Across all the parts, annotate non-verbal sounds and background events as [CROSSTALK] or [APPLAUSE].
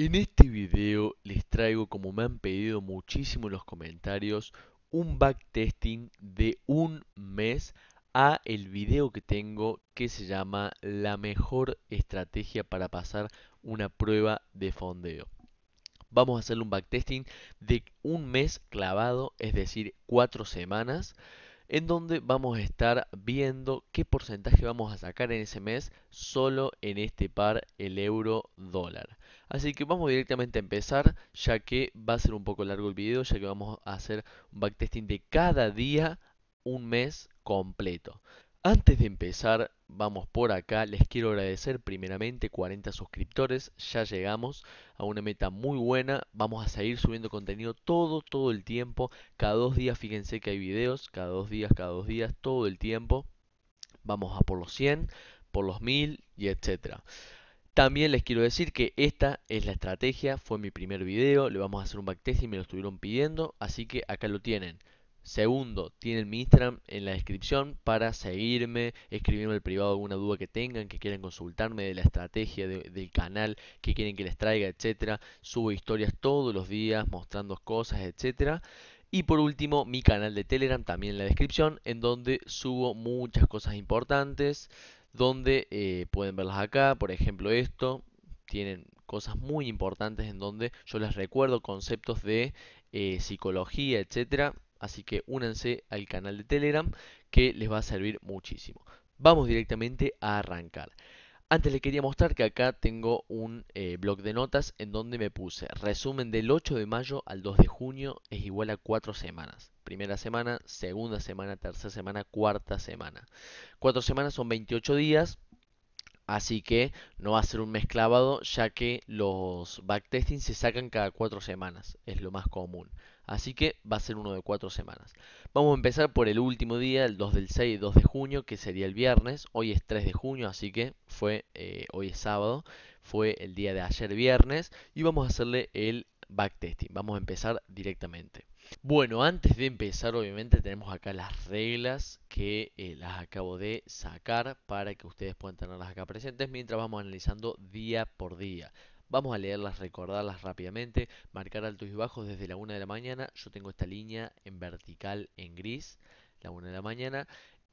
En este video les traigo, como me han pedido muchísimo en los comentarios, un backtesting de un mes a el video que tengo que se llama La mejor estrategia para pasar una prueba de fondeo. Vamos a hacer un backtesting de un mes clavado, es decir, cuatro semanas en donde vamos a estar viendo qué porcentaje vamos a sacar en ese mes solo en este par el euro dólar. Así que vamos directamente a empezar ya que va a ser un poco largo el video ya que vamos a hacer un backtesting de cada día un mes completo. Antes de empezar vamos por acá. Les quiero agradecer primeramente 40 suscriptores. Ya llegamos a una meta muy buena. Vamos a seguir subiendo contenido todo, todo el tiempo. Cada dos días, fíjense que hay videos. Cada dos días, cada dos días, todo el tiempo. Vamos a por los 100, por los 1000 y etcétera. También les quiero decir que esta es la estrategia, fue mi primer video, le vamos a hacer un backtest y me lo estuvieron pidiendo, así que acá lo tienen. Segundo, tienen mi Instagram en la descripción para seguirme, escribirme al privado alguna duda que tengan, que quieran consultarme de la estrategia del canal, que quieren que les traiga, etcétera. Subo historias todos los días mostrando cosas, etc Y por último, mi canal de Telegram también en la descripción, en donde subo muchas cosas importantes, donde eh, pueden verlas acá, por ejemplo esto, tienen cosas muy importantes en donde yo les recuerdo conceptos de eh, psicología, etcétera Así que únanse al canal de Telegram que les va a servir muchísimo. Vamos directamente a arrancar. Antes les quería mostrar que acá tengo un eh, blog de notas en donde me puse resumen del 8 de mayo al 2 de junio es igual a 4 semanas. Primera semana, segunda semana, tercera semana, cuarta semana. 4 semanas son 28 días, así que no va a ser un mes clavado ya que los backtesting se sacan cada 4 semanas, es lo más común. Así que va a ser uno de cuatro semanas. Vamos a empezar por el último día, el 2 del 6 y 2 de junio, que sería el viernes. Hoy es 3 de junio, así que fue, eh, hoy es sábado, fue el día de ayer viernes. Y vamos a hacerle el backtesting. Vamos a empezar directamente. Bueno, antes de empezar, obviamente tenemos acá las reglas que eh, las acabo de sacar para que ustedes puedan tenerlas acá presentes mientras vamos analizando día por día. Vamos a leerlas, recordarlas rápidamente, marcar altos y bajos desde la 1 de la mañana. Yo tengo esta línea en vertical en gris, la 1 de la mañana,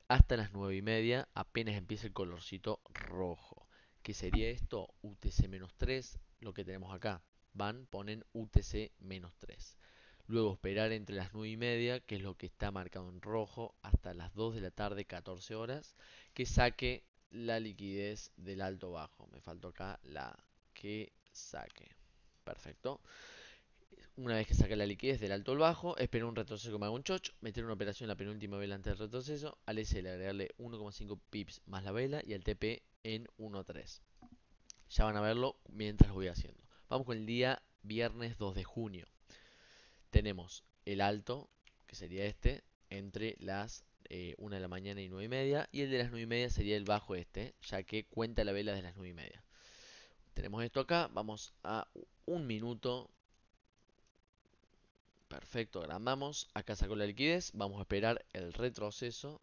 hasta las 9 y media apenas empieza el colorcito rojo. que sería esto? UTC-3, lo que tenemos acá. Van, ponen UTC-3. Luego esperar entre las 9 y media, que es lo que está marcado en rojo, hasta las 2 de la tarde, 14 horas, que saque la liquidez del alto bajo. Me faltó acá la que saque. Perfecto. Una vez que saque la liquidez del alto al bajo, espero un retroceso como hago un chocho, meter una operación en la penúltima vela antes del retroceso, al SL agregarle 1,5 pips más la vela y al TP en 1,3. Ya van a verlo mientras lo voy haciendo. Vamos con el día viernes 2 de junio. Tenemos el alto, que sería este, entre las 1 eh, de la mañana y 9 y media. Y el de las 9 y media sería el bajo este, ya que cuenta la vela de las 9 y media. Tenemos esto acá, vamos a un minuto. Perfecto, agrandamos. Acá sacó la liquidez, vamos a esperar el retroceso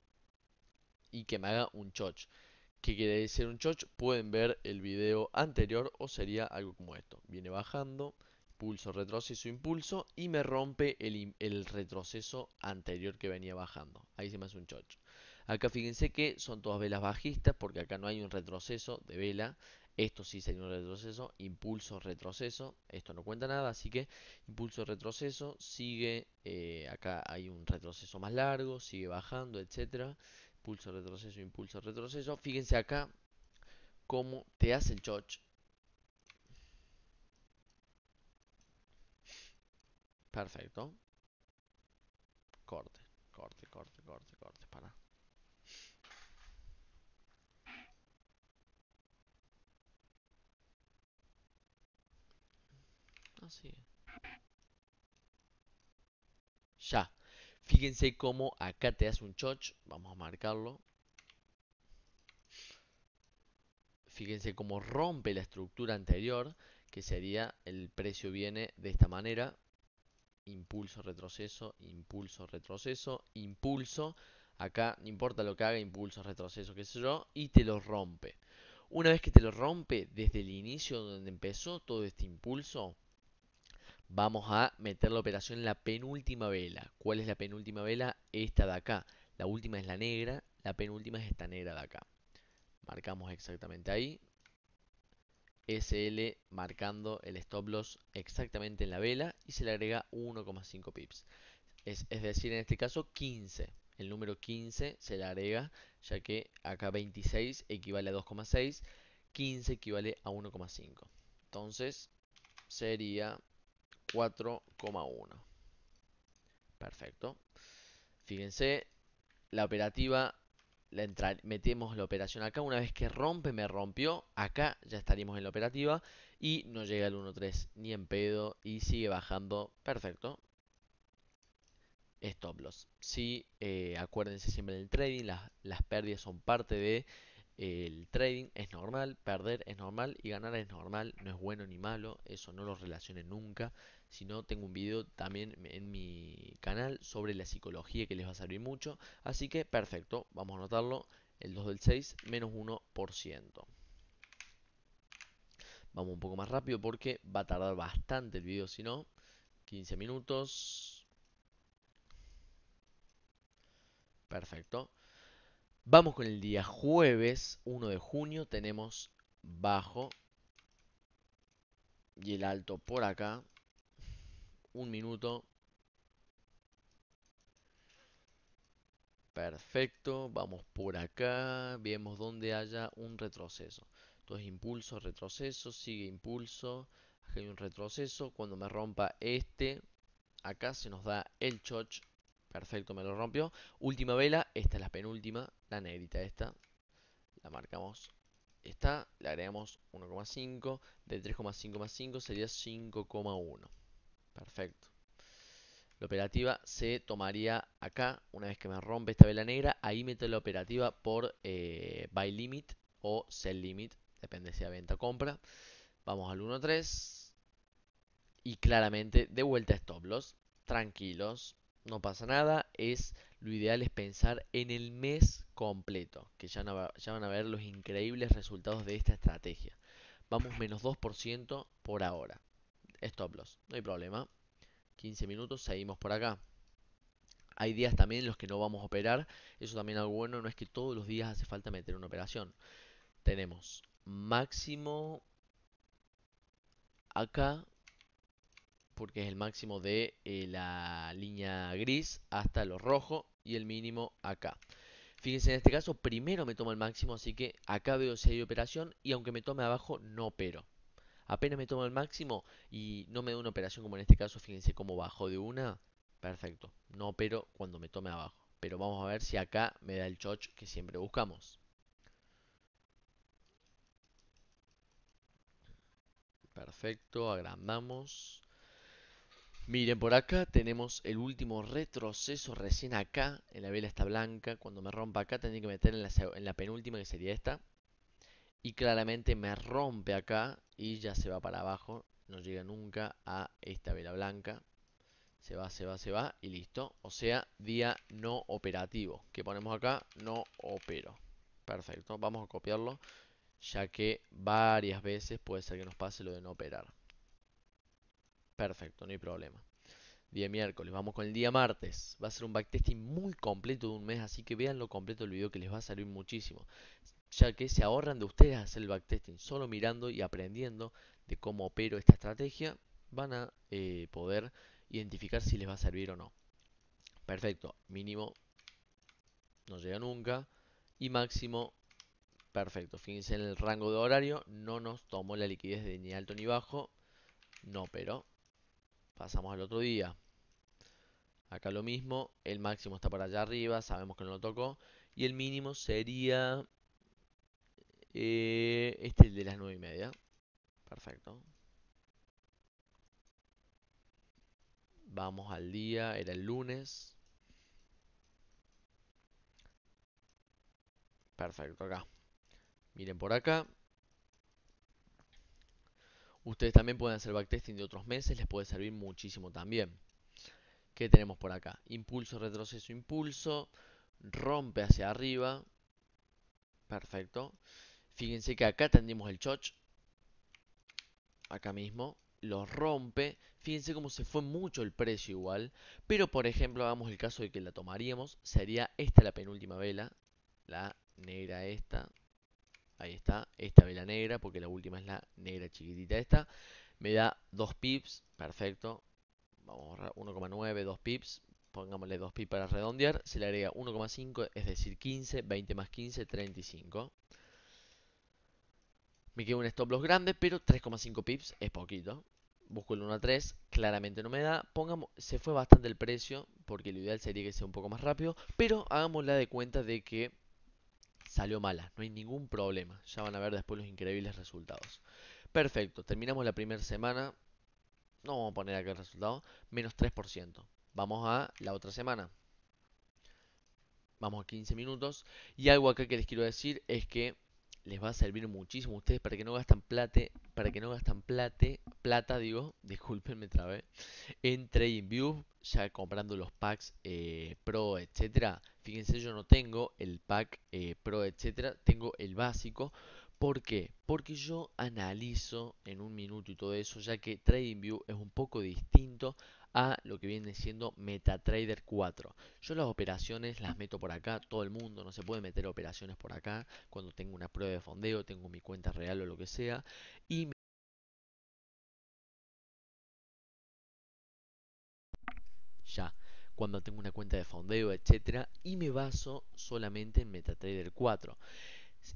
y que me haga un choch. ¿Qué quiere decir un choch? Pueden ver el video anterior o sería algo como esto. Viene bajando, pulso, retroceso, impulso y me rompe el, el retroceso anterior que venía bajando. Ahí se me hace un choch. Acá fíjense que son todas velas bajistas porque acá no hay un retroceso de vela. Esto sí sería un retroceso. Impulso, retroceso. Esto no cuenta nada, así que impulso, retroceso. Sigue, eh, acá hay un retroceso más largo, sigue bajando, etcétera. Impulso, retroceso, impulso, retroceso. Fíjense acá cómo te hace el choch. Perfecto. Corte, corte, corte, corte, corte. Para. Ya. Fíjense cómo acá te hace un choch. Vamos a marcarlo. Fíjense cómo rompe la estructura anterior, que sería el precio viene de esta manera. Impulso, retroceso, impulso, retroceso, impulso. Acá no importa lo que haga, impulso, retroceso, qué sé yo, y te lo rompe. Una vez que te lo rompe, desde el inicio donde empezó todo este impulso, vamos a meter la operación en la penúltima vela. ¿Cuál es la penúltima vela? Esta de acá. La última es la negra, la penúltima es esta negra de acá. Marcamos exactamente ahí. SL marcando el stop loss exactamente en la vela y se le agrega 1,5 pips. Es, decir, en este caso 15. El número 15 se le agrega, ya que acá 26 equivale a 2,6, 15 equivale a 1,5. Entonces sería 4,1. Perfecto. Fíjense, la operativa, la metemos la operación acá. Una vez que rompe, me rompió. Acá ya estaríamos en la operativa. Y no llega al 1.3 ni en pedo. Y sigue bajando. Perfecto. Stop loss. Sí, eh, acuérdense siempre del trading. Las, pérdidas son parte de eh, el trading es normal, perder es normal y ganar es normal, no es bueno ni malo, eso no lo relacione nunca. Si no, tengo un video también en mi canal sobre la psicología que les va a servir mucho. Así que perfecto, vamos a anotarlo. El 2 del 6 menos 1%. Vamos un poco más rápido porque va a tardar bastante el video, si no. 15 minutos. Perfecto. Vamos con el día jueves 1 de junio. Tenemos bajo y el alto por acá un minuto. Perfecto, vamos por acá, vemos donde haya un retroceso. Entonces impulso, retroceso, sigue impulso, hay un retroceso. Cuando me rompa este, acá se nos da el choch. Perfecto, me lo rompió. Última vela, esta es la penúltima, la negrita esta. La marcamos esta, le agregamos 1,5, de 3,5 más 5 sería 5,1. Perfecto. La operativa se tomaría acá, una vez que me rompe esta vela negra, ahí meto la operativa por eh, buy limit o sell limit, depende si a venta o compra. Vamos al 1.3 y claramente de vuelta a stop loss, tranquilos, no pasa nada, es lo ideal es pensar en el mes completo, que ya, ya van a ver los increíbles resultados de esta estrategia. Vamos menos 2% por ahora stop loss. No hay problema. 15 minutos, seguimos por acá. Hay días también en los que no vamos a operar. Eso también es algo bueno. No es que todos los días hace falta meter una operación. Tenemos máximo acá, porque es el máximo de eh, la línea gris hasta lo rojo y el mínimo acá. Fíjense, en este caso primero me tomo el máximo, así que acá veo si hay operación y aunque me tome abajo no opero. Apenas me tomo el máximo y no me da una operación como en este caso, fíjense cómo bajo de una. Perfecto, no opero cuando me tome abajo. Pero vamos a ver si acá me da el choch que siempre buscamos. Perfecto, agrandamos. Miren, por acá tenemos el último retroceso recién acá. En la vela está blanca. Cuando me rompa acá tendría que meter en la penúltima que sería esta. Y claramente me rompe acá y ya se va para abajo. No llega nunca a esta vela blanca. Se va, se va, se va y listo. O sea, día no operativo. Que ponemos acá, no opero. Perfecto, vamos a copiarlo. Ya que varias veces puede ser que nos pase lo de no operar. Perfecto, no hay problema día miércoles. Vamos con el día martes. Va a ser un backtesting muy completo de un mes, así que vean lo completo el video que les va a salir muchísimo ya que se ahorran de ustedes hacer el backtesting solo mirando y aprendiendo de cómo opero esta estrategia, van a eh, poder identificar si les va a servir o no. Perfecto, mínimo no llega nunca y máximo perfecto. Fíjense en el rango de horario, no nos tomó la liquidez de ni alto ni bajo, no pero pasamos al otro día. Acá lo mismo, el máximo está para allá arriba, sabemos que no lo tocó y el mínimo sería eh, este es el de las 9 y media. Perfecto. Vamos al día, era el lunes. Perfecto, acá. Miren por acá. Ustedes también pueden hacer backtesting de otros meses, les puede servir muchísimo también. ¿Qué tenemos por acá? Impulso, retroceso, impulso. Rompe hacia arriba. Perfecto. Fíjense que acá tendimos el choch. Acá mismo. Lo rompe. Fíjense cómo se fue mucho el precio igual. Pero por ejemplo, hagamos el caso de que la tomaríamos. Sería esta la penúltima vela. La negra esta. Ahí está. Esta vela negra. Porque la última es la negra chiquitita esta. Me da 2 pips. Perfecto. Vamos a borrar 1,9, 2 pips pongámosle 2 pips para redondear, se le agrega 1,5, es decir, 15, 20 más 15, 35. Me quedo un stop loss grande, pero 3,5 pips es poquito. Busco el 1 a 3, claramente no me da. Pongamos, se fue bastante el precio, porque lo ideal sería que sea un poco más rápido. Pero hagamos la de cuenta de que salió mala, no hay ningún problema. Ya van a ver después los increíbles resultados. Perfecto, terminamos la primera semana. No vamos a poner acá el resultado, menos 3%. Vamos a la otra semana. Vamos a 15 minutos. Y algo acá que les quiero decir es que les va a servir muchísimo a ustedes para que no gastan plata, para que no gastan plate, plata, digo, [LAUGHS] discúlpenme otra vez en TradingView, ya comprando los packs eh, Pro, etcétera. Fíjense, yo no tengo el pack eh, Pro, etcétera, tengo el básico. ¿Por qué? Porque yo analizo en un minuto y todo eso, ya que TradingView es un poco distinto a lo que viene siendo MetaTrader 4. Yo las operaciones las meto por acá, todo el mundo, no se puede meter operaciones por acá cuando tengo una prueba de fondeo, tengo mi cuenta real o lo que sea. Y me... ya cuando tengo una cuenta de fondeo, etcétera, y me baso solamente en MetaTrader 4.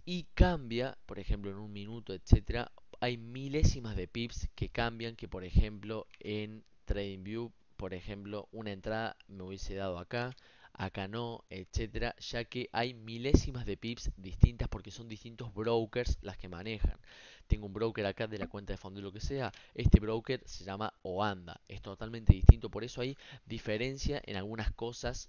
Y cambia, por ejemplo, en un minuto, etcétera, hay milésimas de pips que cambian que, por ejemplo, en TradingView, por ejemplo, una entrada me hubiese dado acá, acá no, etcétera, ya que hay milésimas de pips distintas porque son distintos brokers las que manejan. Tengo un broker acá de la cuenta de fondo y lo que sea, este broker se llama Oanda, es totalmente distinto, por eso hay diferencia en algunas cosas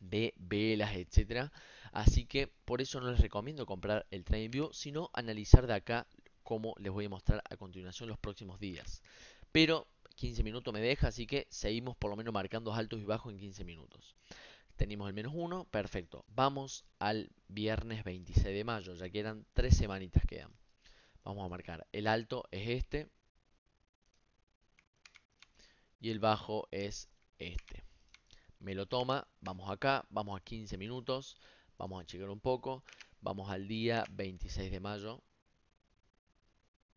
de velas, etcétera. Así que por eso no les recomiendo comprar el TradingView, sino analizar de acá como les voy a mostrar a continuación los próximos días. Pero 15 minutos me deja, así que seguimos por lo menos marcando altos y bajos en 15 minutos. Tenemos el menos 1, perfecto. Vamos al viernes 26 de mayo, ya que eran 3 semanitas quedan. Vamos a marcar, el alto es este y el bajo es este. Me lo toma, vamos acá, vamos a 15 minutos, vamos a chequear un poco, vamos al día 26 de mayo,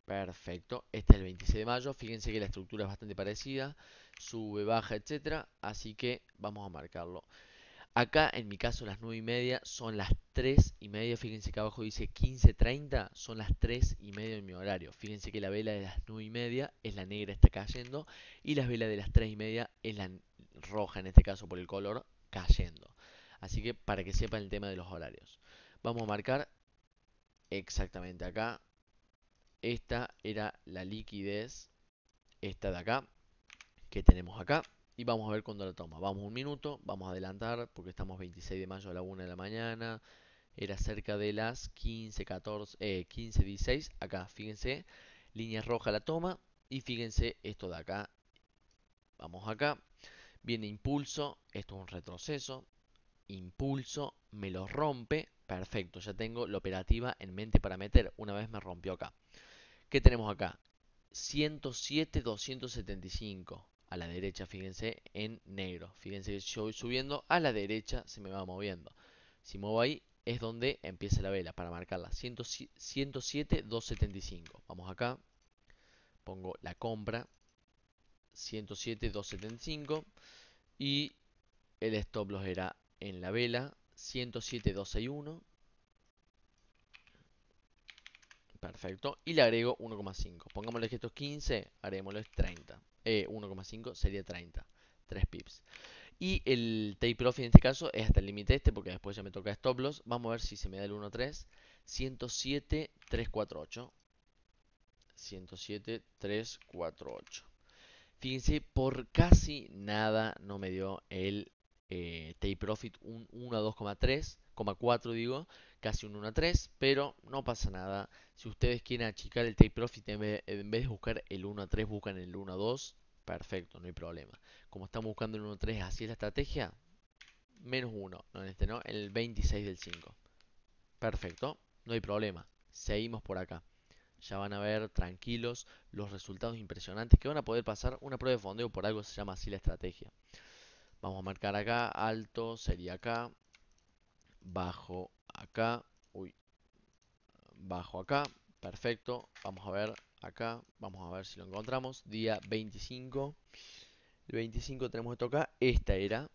Perfecto, este es el 26 de mayo, fíjense que la estructura es bastante parecida, sube, baja, etcétera, así que vamos a marcarlo. Acá en mi caso las 9 y media son las 3 y media, fíjense que abajo dice 15.30, son las 3 y media en mi horario. Fíjense que la vela de las 9 y media es la negra, está cayendo, y las velas de las 3 y media es la roja, en este caso por el color, cayendo. Así que para que sepan el tema de los horarios. Vamos a marcar exactamente acá, esta era la liquidez, esta de acá, que tenemos acá. Y vamos a ver cuándo la toma. Vamos un minuto, vamos a adelantar porque estamos 26 de mayo a la 1 de la mañana. Era cerca de las 15, 16. Eh, acá, fíjense, línea roja la toma. Y fíjense esto de acá. Vamos acá. Viene impulso, esto es un retroceso. Impulso, me lo rompe. Perfecto, ya tengo la operativa en mente para meter. Una vez me rompió acá. ¿Qué tenemos acá? 107, 275 a la derecha, fíjense, en negro. Fíjense que yo voy subiendo, a la derecha se me va moviendo. Si muevo ahí es donde empieza la vela para marcarla. 107, 275. Vamos acá, pongo la compra. 107, 275. Y el stop loss era en la vela. 107, 261. Perfecto. Y le agrego 1,5. Pongámosle que esto 15, haremos los 30. 1,5 sería 30. 3 pips. Y el take profit en este caso es hasta el límite este porque después ya me toca stop loss. Vamos a ver si se me da el 1.3. 107, 348. 107, 348. Fíjense, por casi nada no me dio el eh, take profit un 1 a 4 digo, casi un 1 a 3, pero no pasa nada. Si ustedes quieren achicar el take profit en vez, de buscar el 1 a 3, buscan el 1 a 2, perfecto, no hay problema. Como estamos buscando el 1 a 3, así es la estrategia, menos 1, en este no, en el 26 del 5. Perfecto, no hay problema, seguimos por acá. Ya van a ver tranquilos los resultados impresionantes que van a poder pasar una prueba de fondeo, por algo se llama así la estrategia. Vamos a marcar acá, alto sería acá, bajo acá, uy, bajo acá, perfecto. Vamos a ver acá, vamos a ver si lo encontramos. Día 25, el 25 tenemos esto acá, esta era,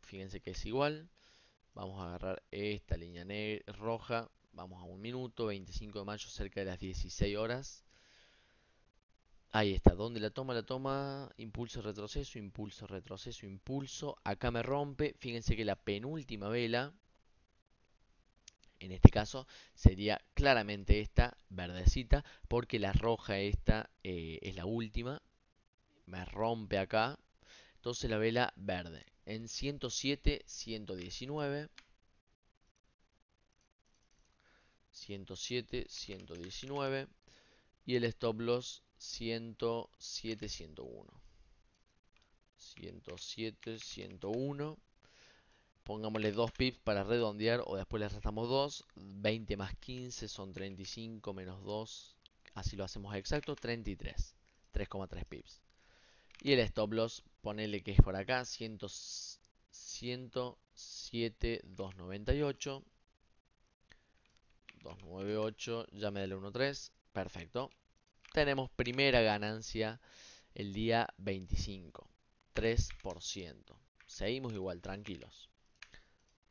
fíjense que es igual. Vamos a agarrar esta línea roja, vamos a un minuto, 25 de mayo cerca de las 16 horas. Ahí está, donde la toma, la toma, impulso, retroceso, impulso, retroceso, impulso. Acá me rompe, fíjense que la penúltima vela, en este caso, sería claramente esta verdecita, porque la roja esta eh, es la última. Me rompe acá, entonces la vela verde. En 107, 119. 107, 119 y el stop loss 107, 101. 107, 101. Pongámosle 2 pips para redondear o después le restamos 2. 20 más 15 son 35 menos 2. Así lo hacemos exacto, 33. 3,3 pips. Y el stop loss, ponele que es por acá, 107, 298. 298, ya me da el 1,3. Perfecto tenemos primera ganancia el día 25, 3%. Seguimos igual, tranquilos.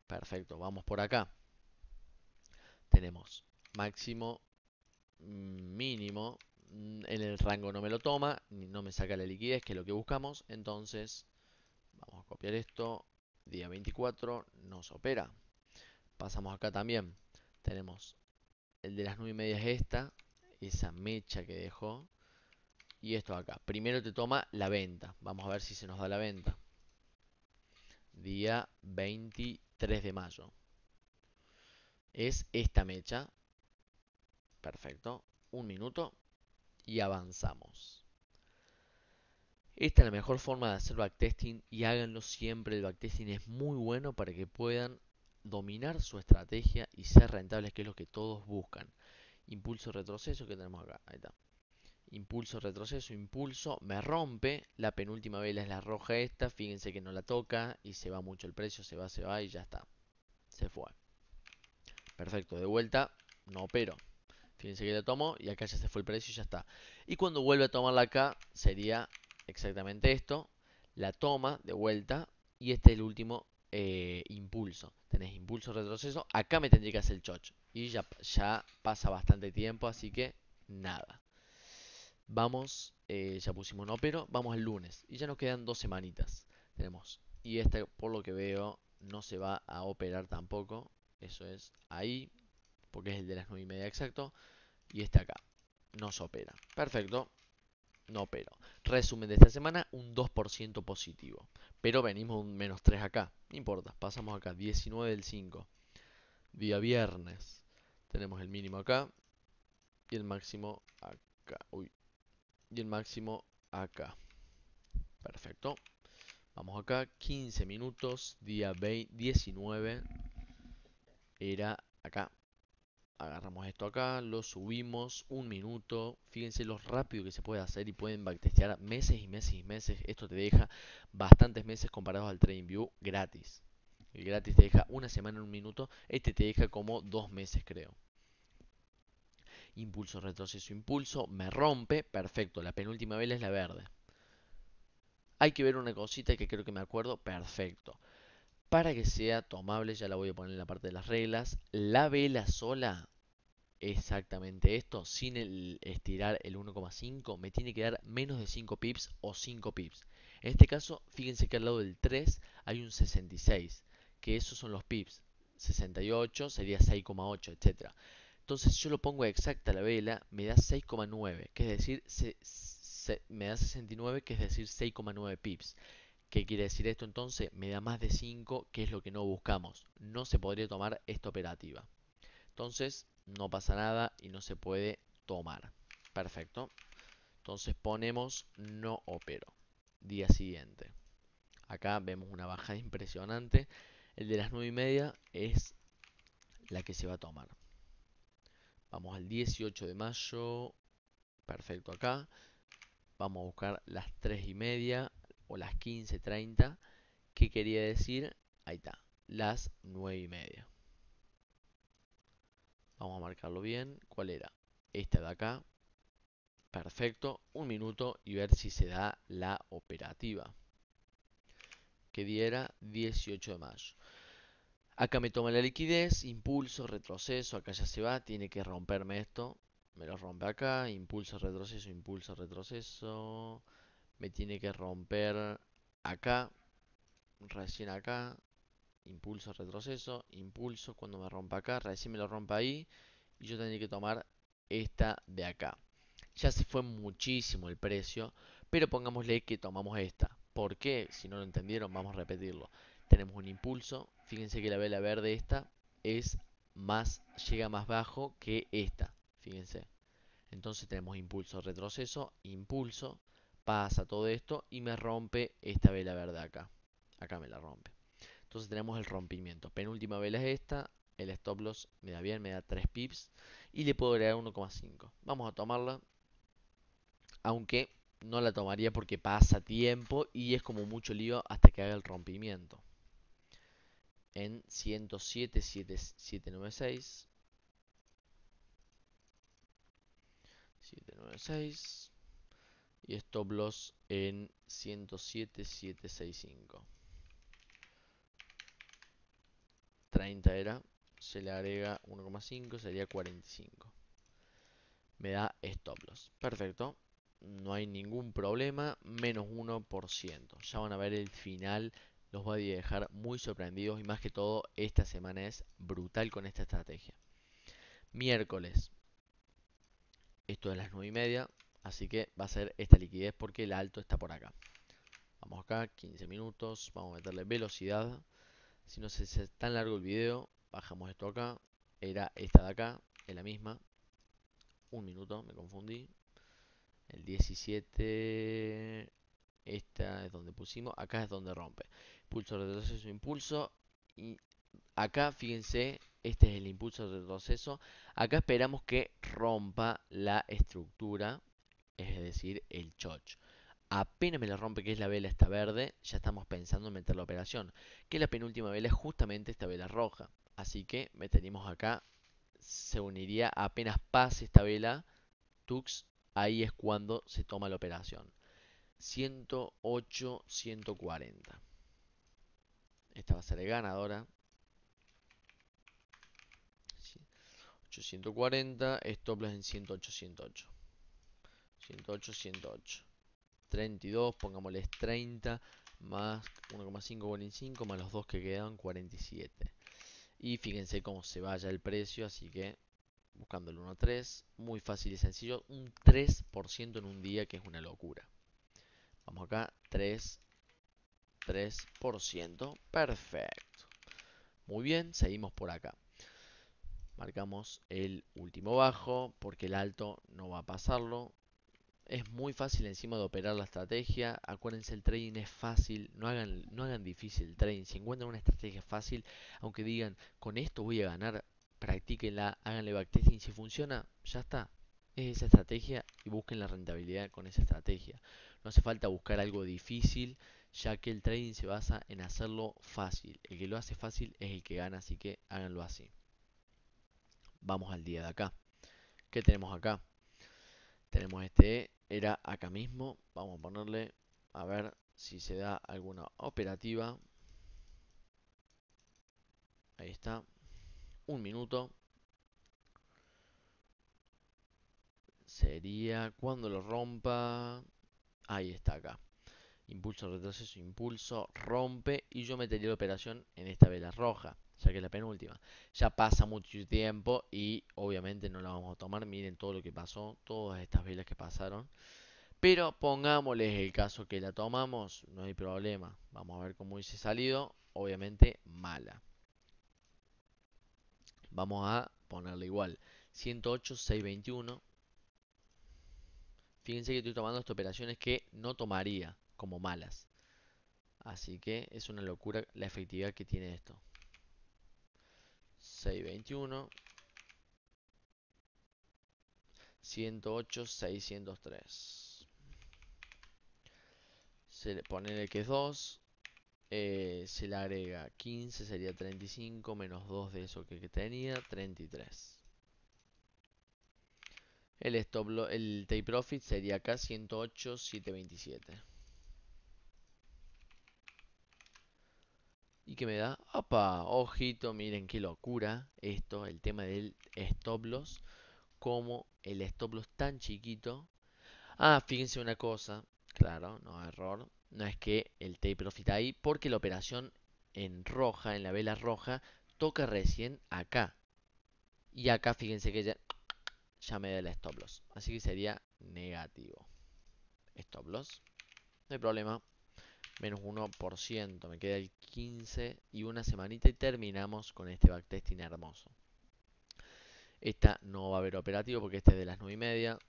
Perfecto, vamos por acá. Tenemos máximo, mínimo, mm, en el rango no me lo toma, no me saca la liquidez, que es lo que buscamos. Entonces, vamos a copiar esto. Día 24 nos opera. Pasamos acá también. Tenemos el de las 9 y media es esta, esa mecha que dejó. Y esto acá. Primero te toma la venta. Vamos a ver si se nos da la venta. Día 23 de mayo. Es esta mecha. Perfecto. Un minuto. Y avanzamos. Esta es la mejor forma de hacer backtesting y háganlo siempre. El backtesting es muy bueno para que puedan dominar su estrategia y ser rentables, que es lo que todos buscan. Impulso, retroceso, que tenemos acá? Ahí está. Impulso, retroceso, impulso, me rompe. La penúltima vela es la roja esta, fíjense que no la toca y se va mucho el precio, se va, se va y ya está. Se fue. Perfecto, de vuelta, no pero, Fíjense que la tomo y acá ya se fue el precio y ya está. Y cuando vuelve a tomarla acá sería exactamente esto. La toma de vuelta y este es el último eh, impulso. Tenés impulso, retroceso. Acá me tendría que hacer el chocho. Y ya, ya pasa bastante tiempo, así que nada. Vamos, eh, ya pusimos no, pero vamos el lunes. Y ya nos quedan dos semanitas. Tenemos. Y este por lo que veo, no se va a operar tampoco. Eso es ahí, porque es el de las 9 y media exacto. Y este acá. No se opera. Perfecto no pero. Resumen de esta semana, un 2% positivo. Pero venimos un menos 3 acá. No importa, pasamos acá, 19 del 5. Día viernes. Tenemos el mínimo acá. Y el máximo acá. Uy. Y el máximo acá. Perfecto. Vamos acá, 15 minutos, día 19. Era acá, agarramos esto acá, lo subimos un minuto, fíjense lo rápido que se puede hacer y pueden backtestear meses y meses y meses, esto te deja bastantes meses comparados al TradingView gratis. El gratis te deja una semana en un minuto, este te deja como dos meses creo. Impulso, retroceso, impulso, me rompe, perfecto, la penúltima vela es la verde. Hay que ver una cosita que creo que me acuerdo, perfecto para que sea tomable, ya la voy a poner en la parte de las reglas. La vela sola, exactamente esto, sin estirar el 1,5, me tiene que dar menos de 5 pips o 5 pips. En este caso, fíjense que al lado del 3 hay un 66, que esos son los pips. 68 sería 6,8, etc. Entonces yo lo pongo exacta la vela, me da 6,9, que es decir, me da 69, que es decir 6,9 pips. ¿Qué quiere decir esto entonces? Me da más de 5, que es lo que no buscamos. No se podría tomar esta operativa. Entonces, no pasa nada y no se puede tomar. Perfecto. Entonces ponemos no opero. Día siguiente. Acá vemos una baja [LAUGHS] impresionante. El de las 9 y media es la que se va a tomar. Vamos al 18 de mayo. Perfecto acá. Vamos a buscar las 3 y media o las 15.30, que quería decir, ahí está, las 9 y media. Vamos a marcarlo bien, ¿cuál era? Esta de acá. Perfecto, un minuto y ver si se da la operativa. Que diera 18 de mayo. Acá me toma la liquidez, impulso, retroceso, acá ya se va, tiene que romperme esto. Me lo rompe acá, impulso, retroceso, impulso, retroceso me tiene que romper acá, recién acá, impulso, retroceso, impulso, cuando me rompa acá, recién me lo rompa ahí, y yo tendría que tomar esta de acá. Ya se fue muchísimo el precio, pero pongámosle que tomamos esta. ¿Por qué? Si no lo entendieron, vamos a repetirlo. Tenemos un impulso, fíjense que la vela verde esta es más, llega más bajo que esta, fíjense. Entonces tenemos impulso, retroceso, impulso, pasa todo esto y me rompe esta vela verde acá. Acá me la rompe. Entonces tenemos el rompimiento. Penúltima vela es esta. El stop loss me da bien, me da 3 pips. Y le puedo agregar 1,5. Vamos a tomarla. Aunque no la tomaría porque pasa tiempo y es como mucho lío hasta que haga el rompimiento. En 107 107.796. 796 y stop loss en 107.765. 30 era, se le agrega 1,5, sería 45. Me da stop loss. Perfecto, no hay ningún problema, menos 1%. Ya van a ver el final, los voy a dejar muy sorprendidos y más que todo esta semana es brutal con esta estrategia. Miércoles, esto es las 9 y media, Así que va a ser esta liquidez porque el alto está por acá. Vamos acá, 15 minutos, vamos a meterle velocidad. Si no se hace tan largo el video, bajamos esto acá. Era esta de acá, es la misma. Un minuto, me confundí. El 17... Esta es donde pusimos, acá es donde rompe. Pulso retroceso, impulso. Y acá, fíjense, este es el impulso de retroceso. Acá esperamos que rompa la estructura es decir, el choch. Apenas me la rompe que es la vela esta verde, ya estamos pensando en meter la operación, que la penúltima vela es justamente esta vela roja. Así que meteríamos acá, se uniría apenas pase esta vela, tux, ahí es cuando se toma la operación. 108, 140. Esta va a ser ganadora. 840, stop es en 108, 108. 108, 108. 32, pongámosles 30, más 1,5 5, más los dos que quedan, 47. Y fíjense cómo se vaya el precio, así que buscando el 1.3, muy fácil y sencillo, un 3% en un día que es una locura. Vamos acá, 3, 3%, perfecto. Muy bien, seguimos por acá. Marcamos el último bajo porque el alto no va a pasarlo. Es muy fácil encima de operar la estrategia. Acuérdense, el trading es fácil. No hagan, no hagan difícil el trading. Si encuentran una estrategia fácil, aunque digan con esto voy a ganar, practíquenla, háganle backtesting. Si funciona, ya está. Es esa estrategia y busquen la rentabilidad con esa estrategia. No hace falta buscar algo difícil, ya que el trading se basa en hacerlo fácil. El que lo hace fácil es el que gana, así que háganlo así. Vamos al día de acá. ¿Qué tenemos acá? Tenemos este era acá mismo. Vamos a ponerle a ver si se da alguna operativa. Ahí está. Un minuto. Sería cuando lo rompa. Ahí está acá. Impulso, retroceso, impulso, rompe. Y yo metería la operación en esta vela roja ya que es la penúltima. Ya pasa mucho tiempo y obviamente no la vamos a tomar. Miren todo lo que pasó, todas estas velas que pasaron. Pero pongámosles el caso que la tomamos, no hay problema. Vamos a ver cómo hice salido. Obviamente mala. Vamos a ponerle igual. 108, 621. Fíjense que estoy tomando estas operaciones que no tomaría como malas. Así que es una locura la efectividad que tiene esto. 621, 108, 603. Se le, el que es 2, eh, se le agrega 15, sería 35, menos 2 de eso que, que tenía, 33. El, stop, el take profit sería acá 108, 727. y que me da, ¡apa! Ojito, miren qué locura esto, el tema del stop loss, como el stop loss tan chiquito. Ah, fíjense una cosa, claro, no error, no es que el take profit ahí, porque la operación en roja, en la vela roja, toca recién acá. Y acá fíjense que ya, ya me da el stop loss, así que sería negativo. Stop loss, no hay problema menos 1%, me queda el 15 y una semanita y terminamos con este backtesting hermoso. Esta no va a haber operativo porque este es de las 9 y media,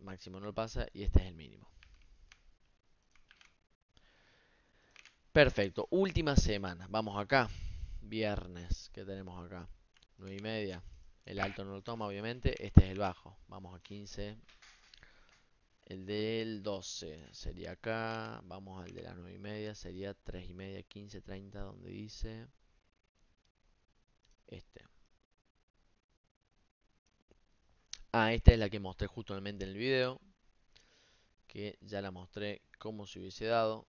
máximo no lo pasa y este es el mínimo. Perfecto, última semana, vamos acá, viernes, que tenemos acá? 9 y media, el alto no lo toma obviamente, este es el bajo, vamos a 15, el del 12 sería acá. Vamos al de la 9 y media. Sería 3 y media, 15, 30, donde dice este. Ah, esta es la que mostré justamente en el video. Que ya la mostré como se hubiese dado.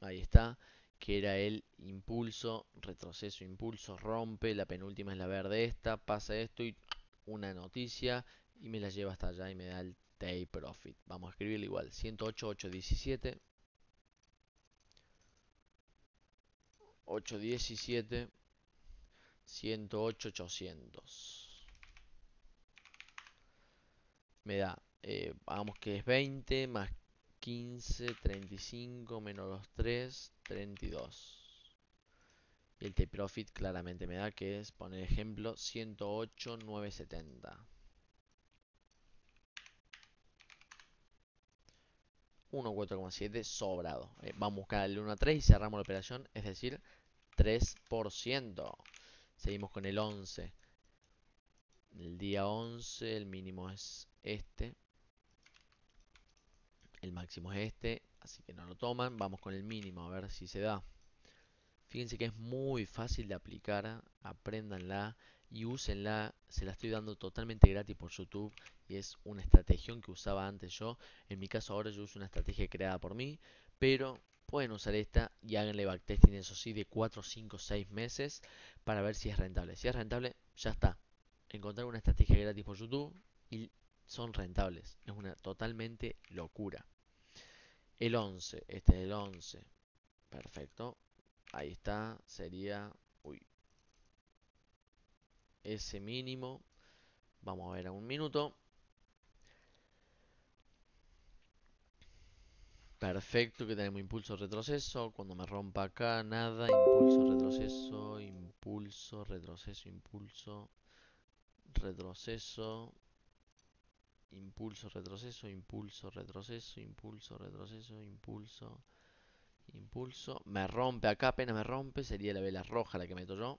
Ahí está. Que era el impulso, retroceso, impulso, rompe. La penúltima es la verde esta. Pasa esto y una noticia y me la lleva hasta allá y me da el take profit. Vamos a escribirlo igual, 108, 8, 17 8, 17 108 800 me da vamos eh, que es 20 más 15 35 menos los 3 32 y el take profit claramente me da que es poner ejemplo 108 970 1,4,7 sobrado. Eh, vamos a buscar el 1 a 3 y cerramos la operación, es decir, 3%. Seguimos con el 11. El día 11 el mínimo es este. El máximo es este, así que no lo toman. Vamos con el mínimo a ver si se da. Fíjense que es muy fácil de aplicar, apréndanla y úsenla, se la estoy dando totalmente gratis por YouTube y es una estrategia que usaba antes yo, en mi caso ahora yo uso una estrategia creada por mí, pero pueden usar esta y háganle backtesting eso sí de 4, 5, 6 meses para ver si es rentable. Si es rentable, ya está. Encontrar una estrategia gratis por YouTube y son rentables. Es una totalmente locura. El 11, este es el 11. Perfecto. Ahí está, sería ese mínimo. Vamos a ver a un minuto. Perfecto, que tenemos impulso, retroceso. Cuando me rompa acá, nada. Impulso, retroceso, impulso, retroceso, impulso, retroceso. Impulso, retroceso, impulso, retroceso, impulso, retroceso, impulso, impulso. Me rompe acá, apenas me rompe, sería la vela roja la que meto yo.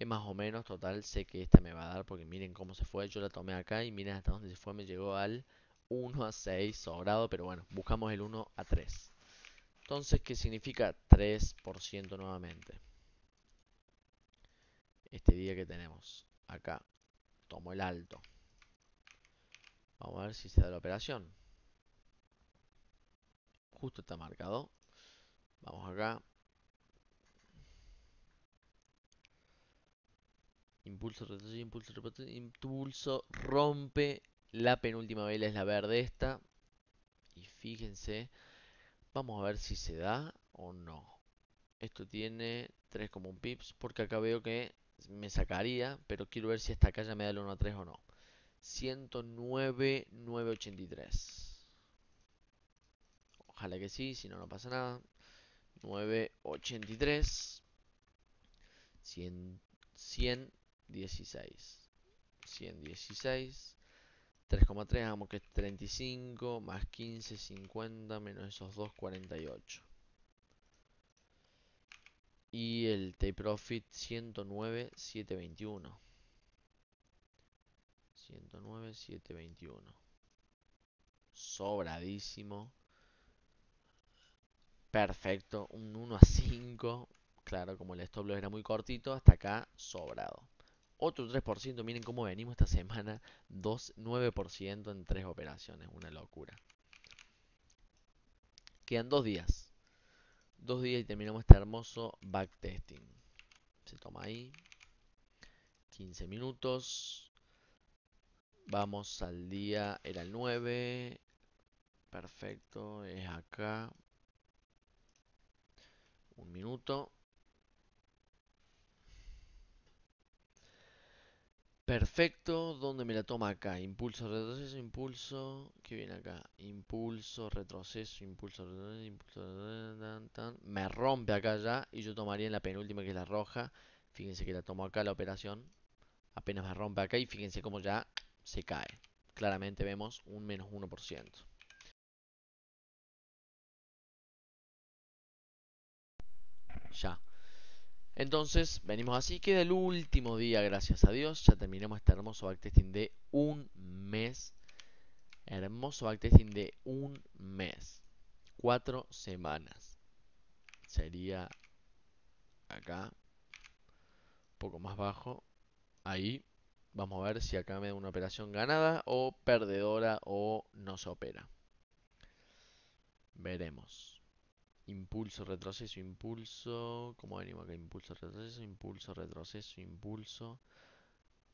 es más o menos, total, sé que esta me va a dar porque miren cómo se fue, yo la tomé acá y miren hasta dónde se fue, me llegó al 1 a 6 sobrado, pero bueno, buscamos el 1 a 3. Entonces, ¿qué significa 3% nuevamente? Este día que tenemos acá, tomo el alto. Vamos a ver si se da la operación. Justo está marcado. Vamos acá. Impulso, retroceso, impulso, retroceso, impulso, rompe. La penúltima vela es la verde esta. Y fíjense, vamos a ver si se da o no. Esto tiene un pips porque acá veo que me sacaría, pero quiero ver si esta acá ya me da el 1 a 3 o no. 983. Ojalá que sí, si no, no pasa nada. 983. 100 16. 116. 3,3, vamos que es 35, más 15, 50, menos esos 2, 48. Y el take profit 109, 721. 109, 721. Sobradísimo. Perfecto, un 1 a 5. Claro, como el stop loss era muy cortito, hasta acá sobrado. Otro 3%, miren cómo venimos esta semana, 2, 9% en tres operaciones, una locura. Quedan dos días. Dos días y terminamos este hermoso backtesting. Se toma ahí. 15 minutos. Vamos al día, era el 9. Perfecto, es acá. Un minuto. perfecto, ¿dónde me la toma acá? Impulso, retroceso, impulso, que viene acá? Impulso, retroceso, impulso, retroceso, me rompe acá ya y yo tomaría en la penúltima que es la roja, fíjense que la tomo acá la operación, apenas me rompe acá y fíjense cómo ya se cae, claramente vemos un menos 1%. Ya, entonces, venimos así, queda el último día, gracias a Dios. Ya terminamos este hermoso backtesting de un mes. Hermoso backtesting de un mes. Cuatro semanas. Sería acá. Un poco más bajo. Ahí. Vamos a ver si acá me da una operación ganada o perdedora o no se opera. Veremos. Impulso, retroceso, impulso. como venimos acá? Impulso, retroceso, impulso, retroceso, impulso.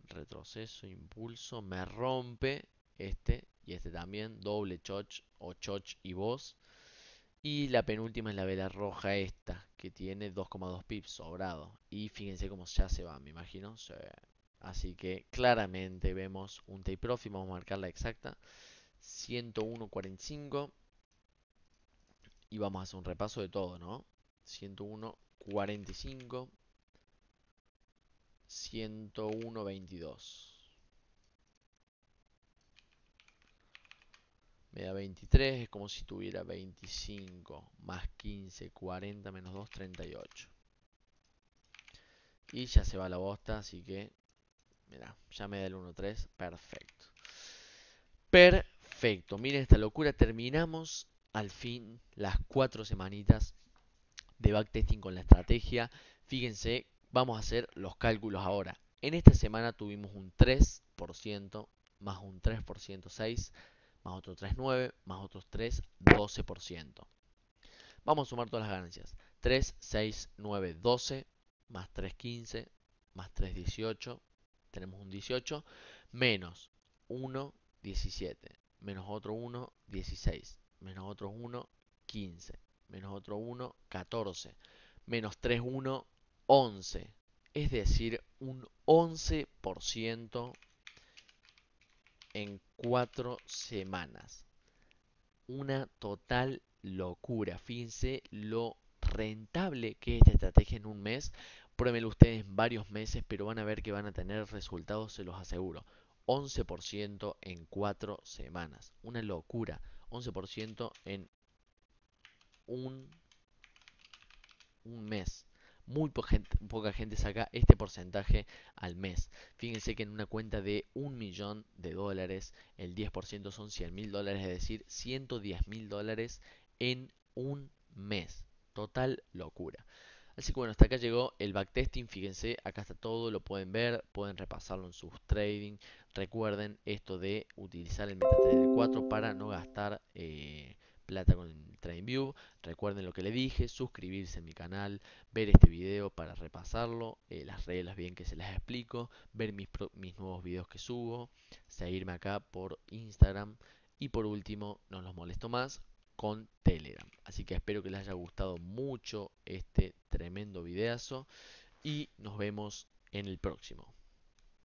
Retroceso, impulso. Me rompe este y este también. Doble choch o choch y voz. Y la penúltima es la vela roja esta, que tiene 2,2 pips sobrado. Y fíjense cómo ya se va, me imagino. Así que claramente vemos un tape profit. Vamos a marcar la exacta. 101.45 y vamos a hacer un repaso de todo, ¿no? 101, 45, 101, 22. Me da 23, es como si tuviera 25 más 15, 40 menos 2, 38. Y ya se va la bosta, así que, mira, ya me da el 1, 3, perfecto. Perfecto, miren esta locura, terminamos al fin las cuatro semanitas de backtesting con la estrategia. Fíjense, vamos a hacer los cálculos ahora. En esta semana tuvimos un 3%, más un 3%, 6, más otro 3, 9, más otros 3, 12%. Vamos a sumar todas las ganancias. 3, 6, 9, 12, más 3, 15, más 3, 18, tenemos un 18, menos 1, 17, menos otro 1, 16, menos otro 1, 15, menos otro 1, 14, menos 3, 1, 11. Es decir, un 11% en 4 semanas. Una total locura. Fíjense lo rentable que es esta estrategia en un mes. Pruébenlo ustedes en varios meses, pero van a ver que van a tener resultados, se los aseguro. 11% en 4 semanas. Una locura. 11% en un, un mes. Muy poca gente, poca gente saca este porcentaje al mes. Fíjense que en una cuenta de un millón de dólares, el 10% son 100 mil dólares, es decir, 110 mil dólares en un mes. Total locura. Así que bueno, hasta acá llegó el backtesting. Fíjense, acá está todo, lo pueden ver, pueden repasarlo en sus trading. Recuerden esto de utilizar el MetaTrader 4 para no gastar eh, plata con el TradingView. Recuerden lo que le dije, suscribirse a mi canal, ver este video para repasarlo, eh, las reglas bien que se las explico, ver mis, mis nuevos videos que subo, seguirme acá por Instagram. Y por último, no los molesto más, con Telegram. Así que espero que les haya gustado mucho este tremendo videazo y nos vemos en el próximo.